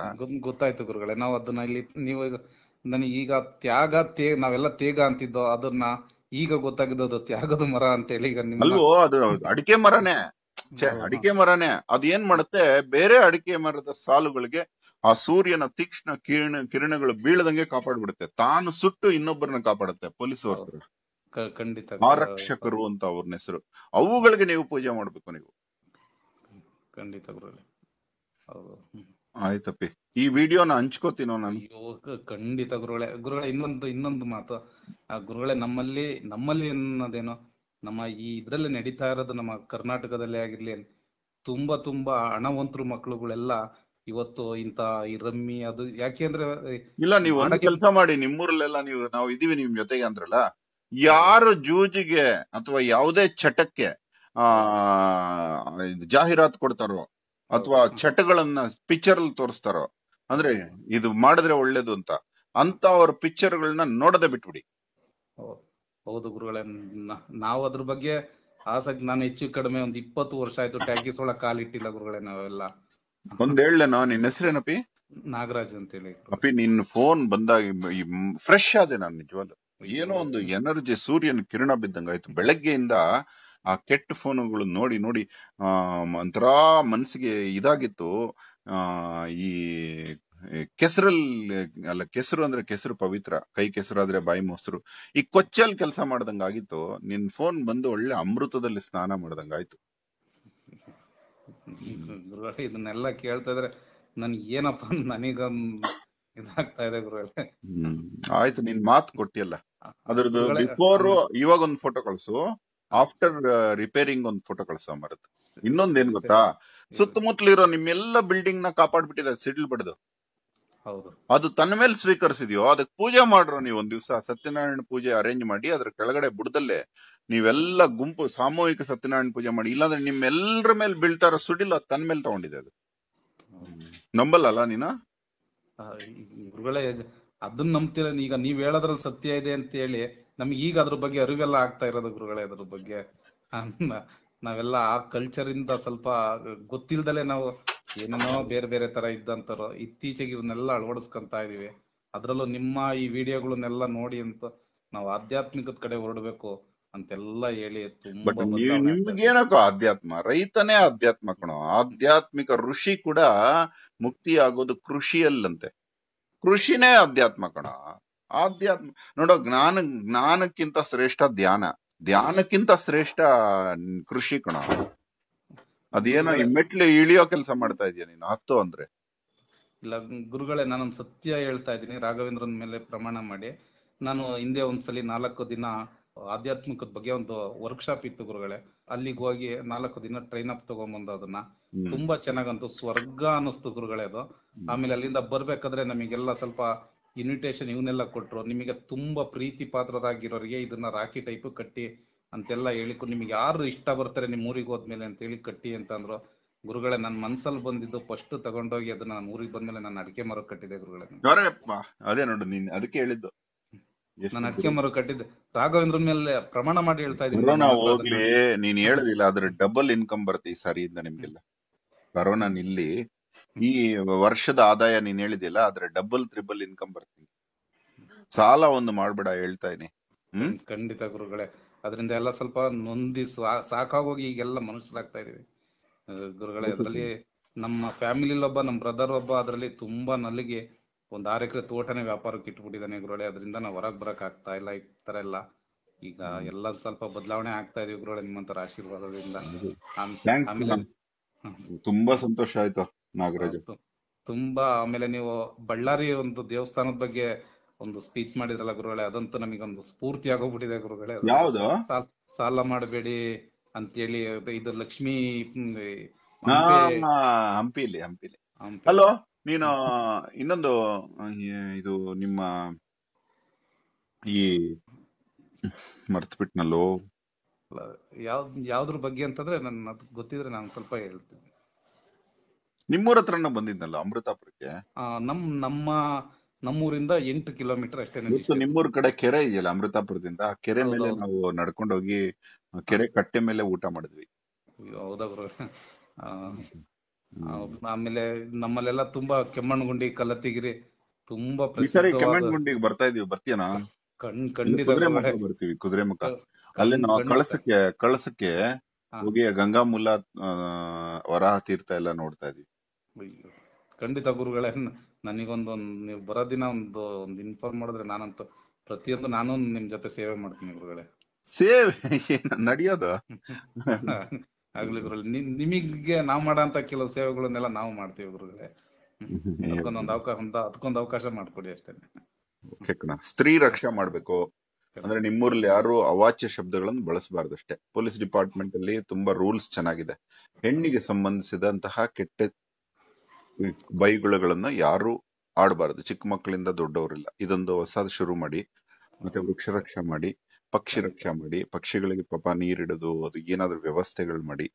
ಗೊತ್ತಾಯ್ತು ಗುರುಗಳೇ ನಾವು ಅದನ್ನ ಇಲ್ಲಿ ನೀವು ನನಗೆ ಈಗ ತ್ಯಾಗ ತೇಗ ನಾವೆಲ್ಲ ತೇಗ ಅಂತಿದ್ದೋ ಅದನ್ನ ಈಗ ಗೊತ್ತಾಗಿದ್ದು ಅದು ತ್ಯಾಗದ ಮರ ಅಂತ ಹೇಳಿ ಈಗ ಅಲ್ವೋ ಅದು ಅಡಿಕೆ ಮರನೇ ಅಡಿಕೆ ಮರನೇ ಅದೇನ್ ಮಾಡುತ್ತೆ ಬೇರೆ ಅಡಿಕೆ ಮರದ ಸಾಲುಗಳಿಗೆ ಆ ಸೂರ್ಯನ ತೀಕ್ಷ್ಣ ಕಿರಣ ಕಿರಣಗಳು ಬೀಳದಂಗೆ ಕಾಪಾಡ್ಬಿಡುತ್ತೆ ತಾನು ಸುಟ್ಟು ಇನ್ನೊಬ್ಬರನ್ನ ಕಾಪಾಡುತ್ತೆ ಪೊಲೀಸ್ ಖಂಡಿತ ಆರಕ್ಷಕರು ಅಂತ ಅವ್ರನ್ನ ಹೆಸರು ಅವುಗಳಿಗೆ ನೀವು ಪೂಜೆ ಮಾಡ್ಬೇಕು ನೀವು ಖಂಡಿತ ಆಯ್ತಪ್ಪಿ ಈ ವಿಡಿಯೋನ ಹಂಚ್ಕೋತೀನೋ ನಾನು ಖಂಡಿತ ಗುರುಗಳೇ ಗುರುಗಳೇ ಇನ್ನೊಂದು ಇನ್ನೊಂದು ಮಾತು ಆ ಗುರುಗಳೇ ನಮ್ಮಲ್ಲಿ ನಮ್ಮಲ್ಲಿ ಅನ್ನೋದೇನೋ ನಮ್ಮ ಈ ಇದರಲ್ಲಿ ನಡೀತಾ ಇರೋದು ನಮ್ಮ ಕರ್ನಾಟಕದಲ್ಲೇ ಆಗಿರ್ಲಿ ತುಂಬಾ ತುಂಬಾ ಹಣವಂತರು ಮಕ್ಕಳುಗಳೆಲ್ಲ ಇವತ್ತು ಇಂತ ಈ ರಮ್ಮಿ ಅದು ಅಂದ್ರೆ ಇಲ್ಲ ನೀವು ಕೆಲಸ ಮಾಡಿ ನಿಮ್ಮೂರಲ್ಲೆಲ್ಲ ನೀವು ನಾವು ಇದೀವಿ ನಿಮ್ ಜೊತೆಗೆ ಅಂದ್ರಲ್ಲ ಯಾರು ಜೂಜಿಗೆ ಅಥವಾ ಯಾವುದೇ ಚಟಕ್ಕೆ ಆ ಜಾಹೀರಾತು ಕೊಡ್ತಾರೋ ಅಥವಾ ಚಟಗಳನ್ನ ಪಿಕ್ಚರ್ ಅಲ್ಲಿ ತೋರಿಸ್ತಾರೋ ಅಂದ್ರೆ ಇದು ಮಾಡಿದ್ರೆ ಒಳ್ಳೇದು ಅಂತ ಅಂತ ಅವ್ರ ಪಿಕ್ಚರ್ಗಳನ್ನ ನೋಡದೆ ಬಿಟ್ಬಿಡಿ ಹೌದು ಗುರುಗಳೇ ನಾವು ಅದ್ರ ಬಗ್ಗೆ ಆಸಕ್ತಿ ನಾನು ಹೆಚ್ಚು ಕಡಿಮೆ ಒಂದ್ ಇಪ್ಪತ್ತು ವರ್ಷ ಆಯ್ತು ಟ್ಯಾಕಿಸ್ ಒಳಗ್ ಕಾಲಿಟ್ಟಿಲ್ಲ ಗುರುಗಳೇ ನಾವೆಲ್ಲ ಒಂದ್ ಹೇಳಲೇನೋ ನಿನ್ನ ಹೆಸರೇನಪ್ಪಿ ನಾಗರಾಜ್ ಅಂತ ಹೇಳಿ ಅಪ್ಪಿ ನಿನ್ ಫೋನ್ ಬಂದಾಗ ಫ್ರೆಶ್ ಆದೆ ನಾನು ನಿಜವಾಗ್ಲು ಏನೋ ಒಂದು ಎನರ್ಜಿ ಸೂರ್ಯನ ಕಿರಣ ಬಿದ್ದಂಗಾಯ್ತು ಬೆಳಗ್ಗೆಯಿಂದ ಆ ಕೆಟ್ಟ ಫೋನುಗಳು ನೋಡಿ ನೋಡಿ ಆ ಒಂಥರಾ ಮನ್ಸಿಗೆ ಇದಾಗಿತ್ತು ಆ ಈ ಕೆಸರಲ್ಲಿ ಅಲ್ಲ ಕೆಸರು ಅಂದ್ರೆ ಕೆಸರು ಪವಿತ್ರ ಕೈ ಕೆಸರು ಆದ್ರೆ ಬಾಯಿ ಮೊಸರು ಈ ಕೊಚ್ಚಲ್ ಕೆಲಸ ಮಾಡ್ದಂಗ ಆಗಿತ್ತು ನಿನ್ ಫೋನ್ ಬಂದು ಒಳ್ಳೆ ಅಮೃತದಲ್ಲಿ ಸ್ನಾನ ಮಾಡ್ದಂಗ ಆಯ್ತು ಇದನ್ನೆಲ್ಲ ಕೇಳ್ತಾ ಇದ್ರೆ ನನ್ ಏನಪ್ಪ ನನಗ ಇದಾಗ್ತಾ ಇದೆ ಗುರು ಆಯ್ತು ನಿನ್ ಮಾತು ಕೊಟ್ಟಿಯಲ್ಲ ಅದ್ರದ್ದು ಬಿಫೋರ್ ಇವಾಗ ಒಂದ್ ಫೋಟೋ ಕಳ್ಸು ಆಫ್ಟರ್ ರಿಪೇರಿಂಗ್ ಒಂದ್ ಫೋಟೋ ಕಳ್ಸೋ ಮರತ್ ಏನ್ ಗೊತ್ತಾ ಸುತ್ತಮುತ್ತಲಿರೋ ನಿಮ್ಮೆಲ್ಲ ಬಿಲ್ಡಿಂಗ್ ನ ಕಾಪಾಡ್ಬಿಟ್ಟಿದೆ ಸಿಡಿಲ್ ಬಡ್ದು ಅದು ತನ್ನ ಮೇಲೆ ಸ್ವೀಕರಿಸಿದೆಯೋ ಅದಕ್ಕೆ ಪೂಜೆ ಮಾಡ್ರು ನೀವು ಒಂದ್ ದಿವಸ ಸತ್ಯನಾರಾಯಣ ಪೂಜೆ ಅರೇಂಜ್ ಮಾಡಿ ಅದ್ರ ಕೆಳಗಡೆ ಬುಡದಲ್ಲೇ ನೀವೆಲ್ಲ ಗುಂಪು ಸಾಮೂಹಿಕ ಸತ್ಯನಾರಾಯಣ ಪೂಜೆ ಮಾಡಿ ಇಲ್ಲಾಂದ್ರೆ ನಿಮ್ಮೆಲ್ಲರ ಮೇಲೆ ಬೀಳ್ತಾರ ಸುಡಿಲ್ಲ ತನ್ನ ಮೇಲೆ ತಗೊಂಡಿದೆ ಅದು ನಂಬಲ್ಲ ನೀನ ಗುರುಗಳೇ ಅದನ್ನ ನಂಬ್ತೀರ ಈಗ ನೀವ್ ಹೇಳೋದ್ರಲ್ಲಿ ಸತ್ಯ ಇದೆ ಅಂತ ಹೇಳಿ ನಮ್ಗೆ ಈಗ ಅದ್ರ ಬಗ್ಗೆ ಅರಿವೆಲ್ಲ ಆಗ್ತಾ ಇರೋದು ಗುರುಗಳೇ ಅದ್ರ ಬಗ್ಗೆ ನಾವೆಲ್ಲ ಆ ಕಲ್ಚರ್ ಇಂದ ಸ್ವಲ್ಪ ಗೊತ್ತಿಲ್ದಲೆ ನಾವು ಏನೇನೋ ಬೇರೆ ಬೇರೆ ತರ ಇದ್ದಂತಾರೋ ಇತ್ತೀಚೆಗೆ ಇವನ್ನೆಲ್ಲ ಅಳವಡಿಸ್ಕೊಂತ ಇದೀವಿ ಅದ್ರಲ್ಲೂ ನಿಮ್ಮ ಈ ವಿಡಿಯೋಗಳನ್ನೆಲ್ಲ ನೋಡಿ ಅಂತ ನಾವು ಆಧ್ಯಾತ್ಮಿಕದ ಕಡೆ ಹೊರಡ್ಬೇಕು ಅಂತೆಲ್ಲ ಹೇಳಿ ಬಟ್ ನಿಮ್ಗೇನಕ್ಕೋ ಆಧ್ಯಾತ್ಮ ರೈತನೇ ಆಧ್ಯಾತ್ಮ ಕಣ ಆಧ್ಯಾತ್ಮಿಕ ಋಷಿ ಕೂಡ ಮುಕ್ತಿ ಆಗೋದು ಕೃಷಿಯಲ್ಲಂತೆ ಕೃಷಿನೇ ಅಧ್ಯಾತ್ಮ ಕಣ ಆಧ್ಯಾತ್ಮ ನೋಡೋ ಜ್ಞಾನ ಜ್ಞಾನಕ್ಕಿಂತ ಶ್ರೇಷ್ಠ ಧ್ಯಾನ ಧ್ಯಾನಕ್ಕಿಂತ ಶ್ರೇಷ್ಠ ಕೃಷಿ ಕಣ ಅದೇನೋ ಮೆಟ್ಲು ಇಳಿಯೋ ಕೆಲಸ ಮಾಡ್ತಾ ಇದೀಯ ನೀನು ಹತ್ತು ಅಂದ್ರೆ ಇಲ್ಲ ಗುರುಗಳೇ ನಾನು ಸತ್ಯ ಹೇಳ್ತಾ ಇದ್ದೀನಿ ರಾಘವೇಂದ್ರನ್ ಮೇಲೆ ಪ್ರಮಾಣ ಮಾಡಿ ನಾನು ಹಿಂದೆ ಒಂದ್ಸಲಿ ನಾಲ್ಕು ದಿನ ಆಧ್ಯಾತ್ಮಿಕದ ಬಗ್ಗೆ ಒಂದು ವರ್ಕ್ಶಾಪ್ ಇತ್ತು ಗುರುಗಳೇ ಅಲ್ಲಿಗೆ ಹೋಗಿ ನಾಲ್ಕು ದಿನ ಟ್ರೈನ್ ಅಪ್ ತಗೊಂಡ್ಬಂದು ಅದನ್ನ ತುಂಬಾ ಚೆನ್ನಾಗಂತು ಸ್ವರ್ಗ ಅನಿಸ್ತು ಗುರುಗಳೇ ಅದು ಆಮೇಲೆ ಅಲ್ಲಿಂದ ಬರ್ಬೇಕಾದ್ರೆ ನಮಗೆಲ್ಲ ಸ್ವಲ್ಪ ಇನ್ವಿಟೇಷನ್ ಇವನ್ನೆಲ್ಲ ಕೊಟ್ರು ನಿಮಗೆ ತುಂಬಾ ಪ್ರೀತಿ ಪಾತ್ರರಾಗಿರೋರಿಗೆ ಇದನ್ನ ರಾಖಿ ಟೈಪ್ ಕಟ್ಟಿ ಅಂತೆಲ್ಲ ಹೇಳಿಕೊ ನಿಮ್ಗೆ ಯಾರು ಇಷ್ಟ ಬರ್ತಾರೆ ನಿಮ್ಮ ಊರಿಗೆ ಹೋದ್ಮೇಲೆ ಅಂತ ಹೇಳಿ ಕಟ್ಟಿ ಅಂತ ಗುರುಗಳೇ ನನ್ನ ಮನ್ಸಲ್ಲಿ ಬಂದಿದ್ದು ಫಸ್ಟ್ ತಗೊಂಡೋಗಿ ಅದನ್ನ ನಾನು ಊರಿಗೆ ಬಂದ್ಮೇಲೆ ನಾನು ಅಡಿಕೆ ಮರ ಕಟ್ಟಿದೆ ಗುರುಗಳೇ ಅದೇ ನೋಡು ನೀನ್ ಅದಕ್ಕೆ ಹೇಳಿದ್ದು ನಾನು ಅಡಿಕೆ ಮರ ಕಟ್ಟಿದ್ದೆ ರಾಘವೇಂದ್ರ ಮೇಲೆ ಪ್ರಮಾಣ ಮಾಡಿ ಹೇಳ್ತಾ ಇದ್ದೀನಿ ಹೋಗ್ಲಿ ನೀನ್ ಹೇಳುದಿಲ್ಲ ಆದ್ರೆ ಡಬಲ್ ಇನ್ಕಮ್ ಬರುತ್ತೆ ಈ ಸಾರಿ ಇಂದ ನಿಮ್ಗೆಲ್ಲ ಕರೋನಾ ನಿಲ್ಲಿ ಈ ವರ್ಷದ ಆದಾಯ ನೀನ್ ಹೇಳಿದಿಲ್ಲ ಆದ್ರೆ ಡಬಲ್ ತ್ರಿಬಲ್ ಇನ್ಕಮ್ ಬರ್ತೀನಿ ಸಾಲ ಒಂದು ಮಾಡ್ಬೇಡ ಹೇಳ್ತಾ ಇದೀನಿ ಖಂಡಿತ ಗುರುಗಳೇ ಅದರಿಂದ ಎಲ್ಲ ಸ್ವಲ್ಪ ನೊಂದಿ ಸಾಕಾಗೋಗಿ ಈಗೆಲ್ಲ ಮನುಷ್ಯರಾಗ್ತಾ ಇದೀವಿ ಗುರುಗಳೇ ಅದರಲ್ಲಿ ನಮ್ಮ ಫ್ಯಾಮಿಲಿ ಒಬ್ಬ ನಮ್ಮ ಬ್ರದರ್ ಒಬ್ಬ ಅದರಲ್ಲಿ ತುಂಬಾ ನಲ್ಲಿಗೆ ಒಂದ್ ಆರು ಎಕರೆ ತೋಟನೇ ವ್ಯಾಪಾರಕ್ಕೆ ಇಟ್ಬಿಟ್ಟಿದ್ದಾನೆ ಗುರುಗಳೇ ಅದರಿಂದ ನಾವು ಹೊರಗ್ ಬರಕ್ ಆಗ್ತಾ ಇಲ್ಲ ಈ ತರ ಎಲ್ಲ ಈಗ ಎಲ್ಲ ಸ್ವಲ್ಪ ಬದಲಾವಣೆ ಆಗ್ತಾ ಇದೀವಿ ಗುರುಗಳ ನಿಮ್ಮಂತರ ಆಶೀರ್ವಾದದಿಂದ ತುಂಬಾ ಸಂತೋಷ ಆಯ್ತು ನಾಗರಾಜ್ ತುಂಬಾ ಆಮೇಲೆ ನೀವು ಬಳ್ಳಾರಿ ಒಂದು ದೇವಸ್ಥಾನದ ಬಗ್ಗೆ ಒಂದು ಸ್ಪೀಚ್ ಮಾಡಿದ್ರಲ್ಲ ಗುರುಗಳೇ ಅದಂತೂ ನಮಗೊಂದು ಸ್ಫೂರ್ತಿ ಆಗೋಗ್ಬಿಟ್ಟಿದೆ ಗುರುಗಳೇ ಯಾವ್ದು ಸಾಲ ಮಾಡಬೇಡಿ ಅಂತೇಳಿ ಇದು ಲಕ್ಷ್ಮಿ ಹಂಪಿಲಿ ಹಂಪಿಲಿ ಹಲೋ ನೀನು ಇನ್ನೊಂದು ಇದು ನಿಮ್ಮ ಈ ಮರ್ತ್ಬಿಟ್ನಲ್ಲೋ ಯಾವ್ದ್ ಯಾವ್ದ್ರ ಬಗ್ಗೆ ಅಂತಂದ್ರೆ ನನ್ ಅದ್ ಗೊತ್ತಿದ್ರೆ ನಾನು ಸ್ವಲ್ಪ ಹೇಳ್ತೀನಿ ನಿಮ್ಮೂರ ಹತ್ರನ ಬಂದಿದ್ನಲ್ಲ ಅಮೃತಾಪುರಕ್ಕೆ ನಮ್ ನಮ್ಮ ನಮ್ಮೂರಿಂದ ಎಂಟು ಕಿಲೋಮೀಟರ್ ಅಷ್ಟೇ ನಿಮ್ಮೂರ್ ಕಡೆ ಕೆರೆ ಇದೆಯಲ್ಲ ಅಮೃತಾಪುರದಿಂದ ಆ ಕೆರೆ ಮೇಲೆ ನಾವು ನಡ್ಕೊಂಡೋಗಿ ಹೋಗಿ ಕೆರೆ ಕಟ್ಟೆ ಮೇಲೆ ಊಟ ಮಾಡಿದ್ವಿ ಬ್ರೋ ಆಮೇಲೆ ನಮ್ಮಲ್ಲೆಲ್ಲ ತುಂಬಾ ಗುಂಡಿ ಕಲ್ಲತ್ತಿಗಿರಿ ತುಂಬಾ ಈ ಬರ್ತಾ ಇದೀವಿ ಬರ್ತೀಯನಾ ಖಂಡಿತ ಕುದುರೆ ಮುಖ ಬರ್ತೀವಿ ಕುದುರೆ ಮುಖ ಅಲ್ಲಿ ನಾವು ಕಳಸಕ್ಕೆ ಕಳಸಕ್ಕೆ ಹೋಗಿ ಗಂಗಾ ವರಾಹ ತೀರ್ಥ ಎಲ್ಲ ನೋಡ್ತಾ ಇದೀವಿ ಖಂಡಿತ ಗುರುಗಳೇ ನನಗೊಂದು ನೀವು ಬರೋ ದಿನ ಒಂದು ಒಂದು ಇನ್ಫಾರ್ಮ್ ಮಾಡಿದ್ರೆ ನಾನಂತೂ ಪ್ರತಿಯೊಂದು ನಾನು ನಿಮ್ ಜೊತೆ ಸೇವೆ ಮಾಡ್ತೀನಿ ಗುರುಗಳೆ ಸೇವೆ ನಡೆಯೋದು ಆಗ್ಲಿ ಗುರು ನಿಮಗೆ ನಾವ್ ಮಾಡಂತ ಕೆಲವು ಸೇವೆಗಳನ್ನೆಲ್ಲ ನಾವು ಮಾಡ್ತೀವಿ ಗುರುಗಳೇ ಅದಕ್ಕೊಂದೊಂದು ಅವಕಾಶ ಅದಕ್ಕೊಂದು ಅವಕಾಶ ಮಾಡ್ಕೊಡಿ ಅಷ್ಟೇ ಸ್ತ್ರೀ ರಕ್ಷಾ ಮಾಡ್ಬೇಕು ಅಂದ್ರೆ ನಿಮ್ಮೂರಲ್ಲಿ ಯಾರು ಅವಾಚ್ಯ ಶಬ್ದಗಳನ್ನು ಬಳಸಬಾರ್ದು ಅಷ್ಟೇ ಪೊಲೀಸ್ ಡಿಪಾರ್ಟ್ಮೆಂಟ್ ಅಲ್ಲಿ ತುಂಬಾ ರೂಲ್ಸ್ ಚೆನ್ನಾಗಿದೆ ಹೆಣ್ಣಿಗೆ ಸಂಬಂಧಿಸಿದಂತಹ ಕೆಟ್ಟ ಬೈಗುಳಗಳನ್ನ ಯಾರು ಆಡಬಾರದು ಚಿಕ್ಕ ಮಕ್ಕಳಿಂದ ದೊಡ್ಡವರಿಲ್ಲ ಇದೊಂದು ಹೊಸ ಶುರು ಮಾಡಿ ಮತ್ತೆ ವೃಕ್ಷ ರಕ್ಷೆ ಮಾಡಿ ಪಕ್ಷಿ ರಕ್ಷಾ ಮಾಡಿ ಪಕ್ಷಿಗಳಿಗೆ ಪಾಪ ನೀರಿಡೋದು ಅದು ಏನಾದ್ರೂ ವ್ಯವಸ್ಥೆಗಳು ಮಾಡಿ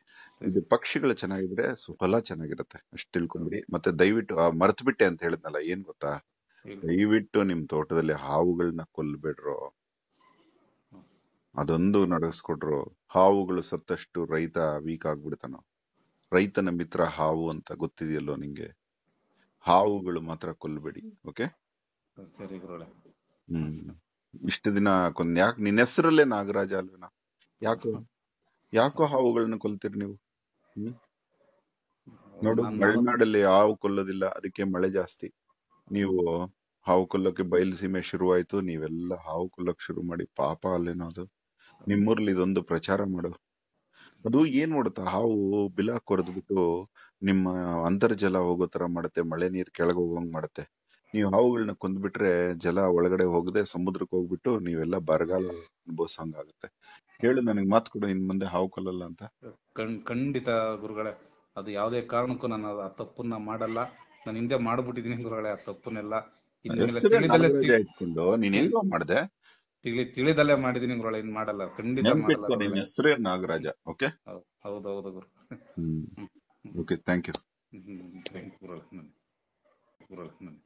ಇದು ಪಕ್ಷಿಗಳು ಚೆನ್ನಾಗಿದ್ರೆ ಹೊಲ ಚೆನ್ನಾಗಿರುತ್ತೆ ಅಷ್ಟು ತಿಳ್ಕೊಂಡ್ಬಿಡಿ ಮತ್ತೆ ದಯವಿಟ್ಟು ಮರ್ತು ಬಿಟ್ಟೆ ಅಂತ ಹೇಳಿದ್ನಲ್ಲ ಏನ್ ಗೊತ್ತಾ ದಯವಿಟ್ಟು ನಿಮ್ ತೋಟದಲ್ಲಿ ಹಾವುಗಳನ್ನ ಕೊಲ್ಲಬೇಡ್ರೋ ಅದೊಂದು ನಡೆಸ್ಕೊಡ್ರು ಹಾವುಗಳು ಸತ್ತಷ್ಟು ರೈತ ವೀಕ್ ಆಗ್ಬಿಡ್ತಾನೋ ರೈತನ ಮಿತ್ರ ಹಾವು ಅಂತ ಗೊತ್ತಿದೆಯಲ್ಲೋ ನಿಂಗೆ ಹಾವುಗಳು ಮಾತ್ರ ಕೊಲ್ಲಬೇಡಿ ಓಕೆ ಸರಿ ಹ್ಮ್ ಇಷ್ಟು ದಿನ ಕೊಂದ್ ಯಾಕೆ ನಿನ್ನ ಹೆಸರಲ್ಲೇ ನಾಗರಾಜ ಅಲ್ವೇನಾ ಯಾಕೋ ಯಾಕೋ ಹಾವುಗಳನ್ನ ಕೊಲ್ತೀರಿ ನೀವು ಹ್ಮ್ ನೋಡು ಮಳೆನಾಡಲ್ಲಿ ಹಾವು ಕೊಲ್ಲೋದಿಲ್ಲ ಅದಕ್ಕೆ ಮಳೆ ಜಾಸ್ತಿ ನೀವು ಹಾವು ಕೊಲ್ಲೋಕೆ ಬಯಲು ಸೀಮೆ ಶುರುವಾಯ್ತು ನೀವೆಲ್ಲ ಹಾವು ಕೊಲ್ಲಕ್ ಶುರು ಮಾಡಿ ಪಾಪ ಅಲ್ಲೇನೋ ಅದು ನಿಮ್ಮೂರ್ಲಿ ಇದೊಂದು ಪ್ರಚಾರ ಮಾಡು ಅದು ಏನ್ ಮಾಡುತ್ತಾ ಹಾವು ಬಿಲ ಕೊರೆದ್ಬಿಟ್ಟು ನಿಮ್ಮ ಅಂತರ್ಜಲ ಹೋಗೋ ತರ ಮಾಡುತ್ತೆ ಮಳೆ ನೀರ್ ಕೆಳಗೆ ಹೋಗಂಗ್ ಮಾಡುತ್ತೆ ನೀವು ಹಾವುಗಳನ್ನ ಕುಂದ್ಬಿಟ್ರೆ ಜಲ ಒಳಗಡೆ ಹೋಗದೆ ಸಮುದ್ರಕ್ಕೆ ಹೋಗ್ಬಿಟ್ಟು ನೀವೆಲ್ಲ ಬರಗಾಲ ಅನುಭವಿಸಂಗಾಗುತ್ತೆ ಹೇಳು ನನಗೆ ಮಾತು ಕೊಡು ಇನ್ ಮುಂದೆ ಹಾವು ಕೊಲ್ಲಲ್ಲ ಅಂತ ಖಂಡಿತ ಗುರುಗಳೇ ಅದು ಯಾವುದೇ ಕಾರಣಕ್ಕೂ ನಾನು ಆ ತಪ್ಪನ್ನ ಮಾಡಲ್ಲ ನಾನು ಹಿಂದೆ ಮಾಡ್ಬಿಟ್ಟಿದೀನಿ ಗುರುಗಳೇ ಆ ತಪ್ಪನ್ನೆಲ್ಲ ಇಟ್ಕೊಂಡು ನೀನ್ ಹೆಂಗೋ ಮಾಡ್ದೆ ತಿಳಿ ತಿಳಿದಲ್ಲೇ ಮಾಡಿದೀನಿ ಗುರುಳ ಏನ್ ಮಾಡಲ್ಲ ಖಂಡಿತ ಮಾಡಲ್ಲ ನಿಮ್ಮ ಹೆಸರೇ ನಾಗರಾಜ ಓಕೆ ಹೌದು ಹೌದು ಗುರು okay thank you thank you ಗುರುಗಳೇ ನನ್ನ